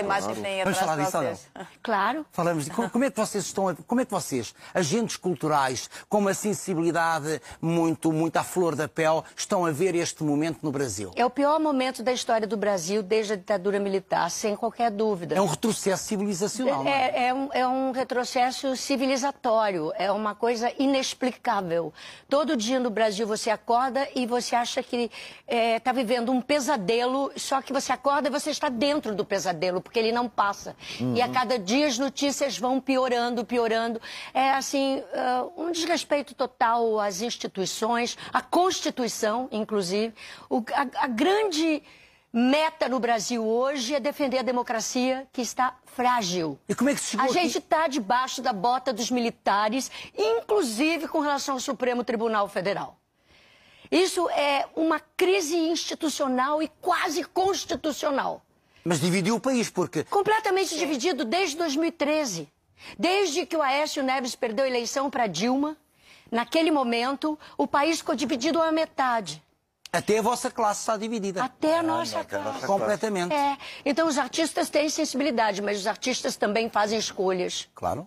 É claro. Vamos falar disso ou não? Claro. Falamos de como, como é que vocês estão, como é que vocês, agentes culturais, com uma sensibilidade muito, muito à flor da pele, estão a ver este momento no Brasil? É o pior momento da história do Brasil desde a ditadura militar, sem qualquer dúvida. É um retrocesso civilizacional. É, é? é um, é um retrocesso civilizatório, é uma coisa inexplicável. Todo dia no Brasil você acorda e você acha que está é, tá vivendo um pesadelo, só que você acorda e você está dentro do pesadelo porque ele não passa. Uhum. E a uhum. cada dia as notícias vão piorando, piorando. É assim, uh, um desrespeito total às instituições, à Constituição, inclusive. O, a, a grande meta no Brasil hoje é defender a democracia que está frágil. E como é que chegou A gente está debaixo da bota dos militares, inclusive com relação ao Supremo Tribunal Federal. Isso é uma crise institucional e quase constitucional. Mas dividiu o país, porque... Completamente Sim. dividido desde 2013. Desde que o Aécio Neves perdeu a eleição para Dilma, naquele momento, o país ficou dividido à metade. Até a vossa classe está dividida. Até a é, nossa, ah, classe. Completamente. É. Então os artistas têm sensibilidade, mas os artistas também fazem escolhas. Claro.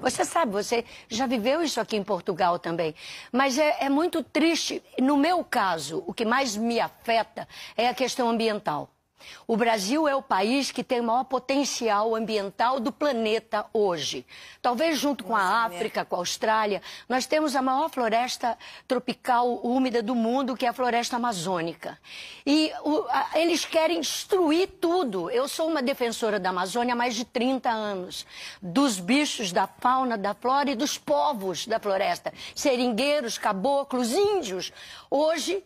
Você sabe, você já viveu isso aqui em Portugal também. Mas é, é muito triste. No meu caso, o que mais me afeta é a questão ambiental. O Brasil é o país que tem o maior potencial ambiental do planeta hoje. Talvez junto com a África, com a Austrália, nós temos a maior floresta tropical úmida do mundo, que é a floresta amazônica. E o, a, eles querem destruir tudo. Eu sou uma defensora da Amazônia há mais de 30 anos, dos bichos, da fauna, da flora e dos povos da floresta, seringueiros, caboclos, índios. Hoje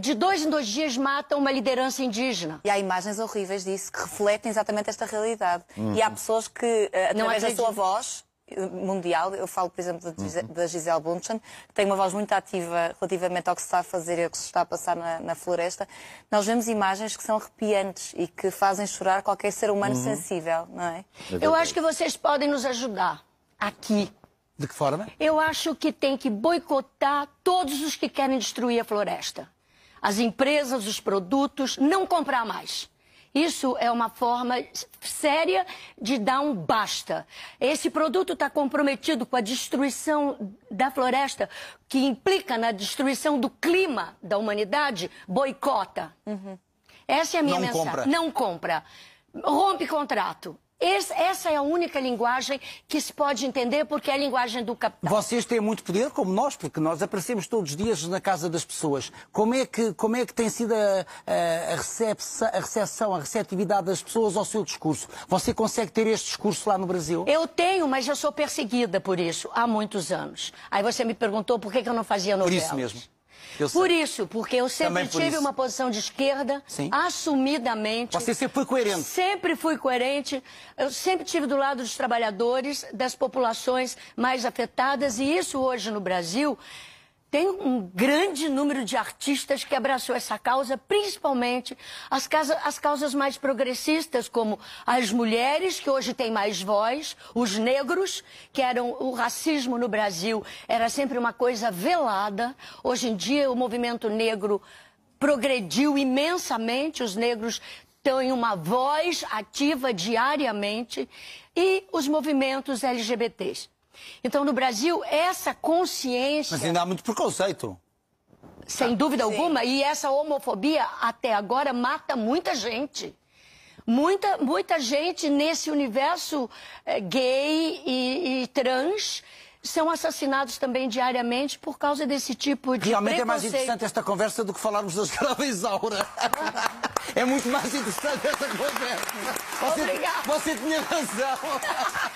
de dois em dois dias matam uma liderança indígena. E há imagens horríveis disso que refletem exatamente esta realidade. Uhum. E há hum. pessoas que, eh, através da sua voz, mundial, eu falo, por exemplo, hum. da Gisele Bundchen, que tem uma voz muito ativa relativamente ao que se está a fazer e ao que se está a passar na, na floresta, nós vemos imagens que são arrepiantes e que fazem chorar qualquer ser humano uhum. sensível, não é? é eu acho que vocês podem nos ajudar aqui. De que forma? Eu acho que tem que boicotar todos os que querem destruir a floresta as empresas, os produtos, não comprar mais. Isso é uma forma séria de dar um basta. Esse produto está comprometido com a destruição da floresta, que implica na destruição do clima da humanidade, boicota. Uhum. Essa é a minha não mensagem. Compra. Não compra. Rompe contrato. Esse, essa é a única linguagem que se pode entender porque é a linguagem do capital. Vocês têm muito poder, como nós, porque nós aparecemos todos os dias na casa das pessoas. Como é que, como é que tem sido a, a, recepção, a recepção, a receptividade das pessoas ao seu discurso? Você consegue ter este discurso lá no Brasil? Eu tenho, mas eu sou perseguida por isso há muitos anos. Aí você me perguntou por que, eu não fazia novela. Por isso mesmo. Por isso, porque eu sempre tive isso. uma posição de esquerda, Sim. assumidamente. Você sempre foi coerente. Sempre fui coerente. Eu sempre tive do lado dos trabalhadores, das populações mais afetadas, e isso hoje no Brasil tem um grande número de artistas que abraçou essa causa, principalmente as, casa, as causas mais progressistas, como as mulheres, que hoje têm mais voz, os negros, que eram o racismo no Brasil era sempre uma coisa velada. Hoje em dia, o movimento negro progrediu imensamente, os negros têm uma voz ativa diariamente, e os movimentos LGBTs. Então, no Brasil, essa consciência. Mas ainda há muito preconceito. Sem ah, dúvida sim. alguma, e essa homofobia até agora mata muita gente. Muita, muita gente nesse universo é, gay e, e trans são assassinados também diariamente por causa desse tipo de Realmente é mais interessante esta conversa do que falarmos dos graves aura. É muito mais interessante esta conversa. Você, Obrigada. Você tinha razão.